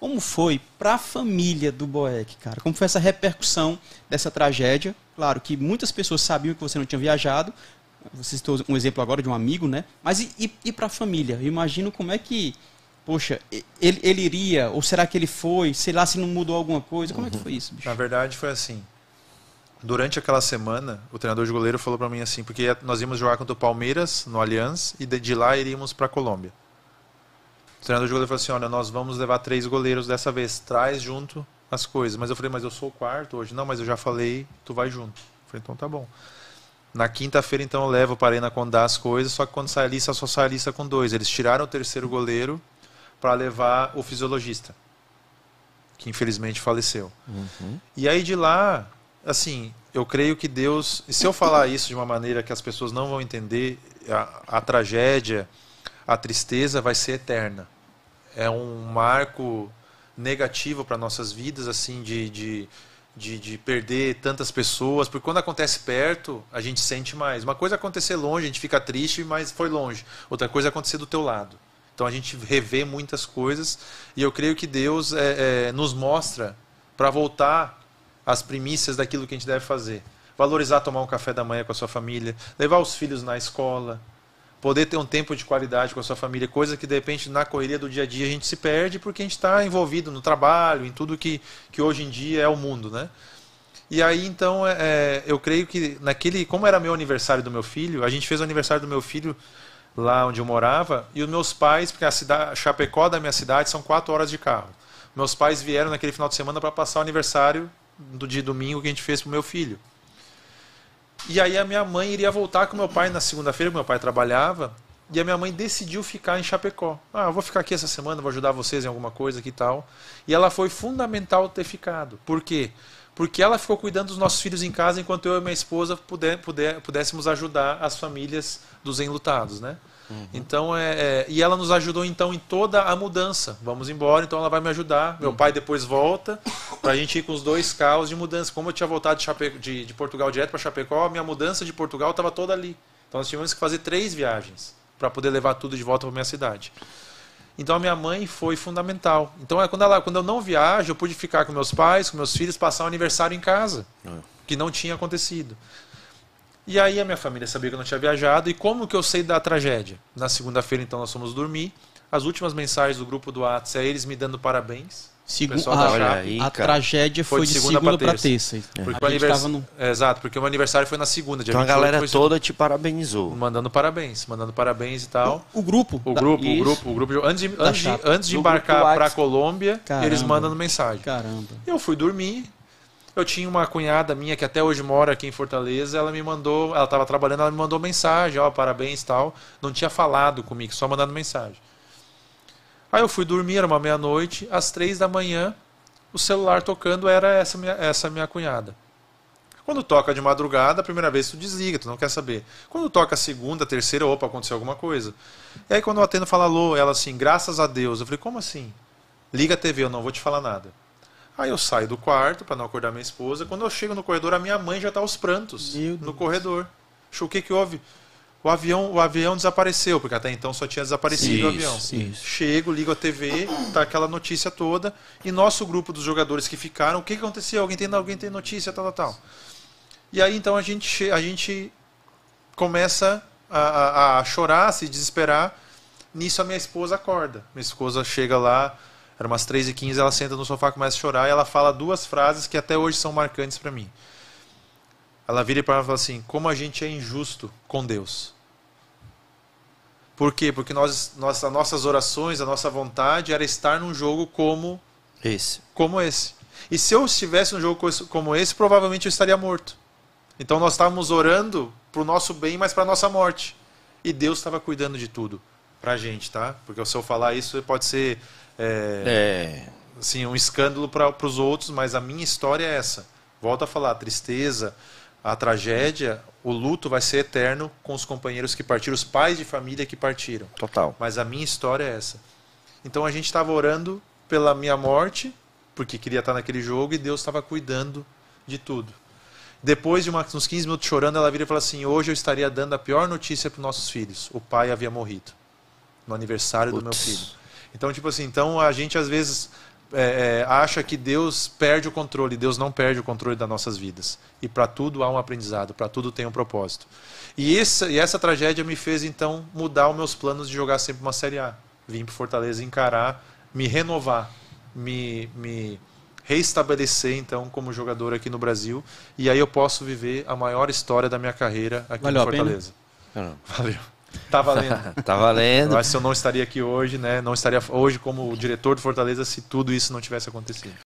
Como foi para a família do Boeck, cara? Como foi essa repercussão dessa tragédia? Claro que muitas pessoas sabiam que você não tinha viajado. Você citou um exemplo agora de um amigo, né? Mas e, e, e para a família? Eu imagino como é que, poxa, ele, ele, iria? Ou será que ele foi? Sei lá se não mudou alguma coisa. Como uhum. é que uhum. foi isso, bicho? Na verdade, foi assim. Durante aquela semana, o treinador de goleiro falou para mim assim, porque nós íamos jogar contra o Palmeiras no Allianz e de lá iríamos para a Colômbia. O treinador de goleiro falou assim: olha, nós vamos levar três goleiros dessa vez, traz junto as coisas. Mas eu falei: mas eu sou o quarto hoje. Não, mas eu já falei, tu vai junto. Eu falei: então tá bom. Na quinta-feira, então, eu levo para ir na condar as coisas, só que quando sai a lista, só sai a lista com dois. Eles tiraram o terceiro goleiro para levar o fisiologista, que infelizmente faleceu. Uhum. E aí de lá, assim, eu creio que Deus. Se eu falar isso de uma maneira que as pessoas não vão entender, a, a tragédia a tristeza vai ser eterna. É um marco negativo para nossas vidas, assim, de, de, de, de, perder tantas pessoas, porque quando acontece perto, a gente sente mais. Uma coisa é acontecer longe, a gente fica triste, mas foi longe. Outra coisa é acontecer do teu lado. Então a gente revê muitas coisas e eu creio que Deus é, é, nos mostra para voltar às primícias daquilo que a gente deve fazer. Valorizar tomar um café da manhã com a sua família, levar os filhos na escola, poder ter um tempo de qualidade com a sua família, coisa que de repente na correria do dia a dia a gente se perde porque a gente está envolvido no trabalho, em tudo que, que hoje em dia é o mundo, né? E aí então é, é, eu creio que naquele, como era meu aniversário do meu filho, a gente fez o aniversário do meu filho lá onde eu morava e os meus pais, porque a cidade Chapecó da minha cidade são quatro horas de carro. Meus pais vieram naquele final de semana para passar o aniversário do dia domingo que a gente fez pro meu filho. E aí a minha mãe iria voltar com meu pai na segunda-feira, meu pai trabalhava, e a minha mãe decidiu ficar em Chapecó. Ah, eu vou ficar aqui essa semana, vou ajudar vocês em alguma coisa que tal. E ela foi fundamental ter ficado. Por quê? Porque porque ela ficou cuidando dos nossos filhos em casa enquanto eu e minha esposa puder, puder, pudéssemos ajudar as famílias dos enlutados, né? Uhum. Então, é, é, e ela nos ajudou então em toda a mudança. Vamos embora, então ela vai me ajudar. Meu uhum. pai depois volta para a gente ir com os dois carros de mudança. Como eu tinha voltado de, Chape... de, de Portugal direto para Chapecó, a minha mudança de Portugal estava toda ali. Então nós tivemos que fazer três viagens para poder levar tudo de volta para minha cidade. Então a minha mãe foi fundamental. Então é quando ela, quando eu não viajo, eu pude ficar com meus pais, com meus filhos, passar o um aniversário em casa, é. que não tinha acontecido. E aí a minha família sabia que eu não tinha viajado e como que eu sei da tragédia? Na segunda-feira então nós fomos dormir. As últimas mensagens do grupo do WhatsApp é eles me dando parabéns Segu a, aí, a tragédia foi, foi de, segunda, para terça. terça. É. Porque anivers... no... é, exato, porque o aniversário foi na segunda. Dia então a galera toda te parabenizou. Mandando parabéns, mandando parabéns e tal. O, o grupo. O grupo, da... o grupo, o grupo. Antes de, antes, antes de embarcar para a Colômbia, Caramba. eles mandando mensagem. Caramba. Eu fui dormir. Eu tinha uma cunhada minha que até hoje mora aqui em Fortaleza, ela me mandou, ela estava trabalhando, ela me mandou mensagem, ó, parabéns e tal. Não tinha falado comigo, só mandando mensagem. Aí eu fui dormir, era uma meia-noite, às três da manhã, o celular tocando era essa minha, essa minha cunhada. Quando toca de madrugada, a primeira vez tu desliga, tu não quer saber. Quando toca a segunda, a terceira, opa, aconteceu alguma coisa. E aí quando eu atendo, fala alô, ela assim, graças a Deus. Eu falei, como assim? Liga a TV, eu não vou te falar nada. Aí eu saio do quarto para não acordar minha esposa. Quando eu chego no corredor, a minha mãe já tá aos prantos no corredor. O que que houve? O avião, o avião desapareceu, porque até então só tinha desaparecido isso, o avião. Isso. Chego, ligo a TV, tá aquela notícia toda, e nosso grupo dos jogadores que ficaram, o que, aconteceu? Alguém tem, alguém tem notícia, tal, tal, tal. E aí então a gente, a gente começa a, a, a chorar, a se desesperar. Nisso a minha esposa acorda. Minha esposa chega lá, era umas 3h15, ela senta no sofá, começa a chorar, e ela fala duas frases que até hoje são marcantes para mim. Ela vira para ela e fala assim: como a gente é injusto com Deus. Por quê? Porque nós, nós, as nossas orações, a nossa vontade era estar num jogo como esse. Como esse. E se eu estivesse num jogo como esse, provavelmente eu estaria morto. Então nós estávamos orando para o nosso bem, mas para a nossa morte. E Deus estava cuidando de tudo para a gente, tá? Porque se eu falar isso, pode ser é, é. Assim, um escândalo para os outros, mas a minha história é essa. Volto a falar, tristeza, a tragédia, o luto vai ser eterno com os companheiros que partiram, os pais de família que partiram. Total. Mas a minha história é essa. Então a gente estava orando pela minha morte, porque queria estar naquele jogo, e Deus estava cuidando de tudo. Depois de uma, uns 15 minutos chorando, ela vira e fala assim: Hoje eu estaria dando a pior notícia para nossos filhos. O pai havia morrido no aniversário do meu filho. Então, tipo assim, então a gente às vezes é, é, acha que Deus perde o controle. Deus não perde o controle das nossas vidas. E para tudo há um aprendizado, para tudo tem um propósito. E essa, e essa tragédia me fez então mudar os meus planos de jogar sempre uma Série A. Vim para Fortaleza encarar, me renovar, me, me reestabelecer então como jogador aqui no Brasil. E aí eu posso viver a maior história da minha carreira aqui Valeu Fortaleza. Valeu. Tá valendo. tá valendo. Mas se eu não estaria aqui hoje, né? Não estaria hoje como diretor do Fortaleza se tudo isso não tivesse acontecido.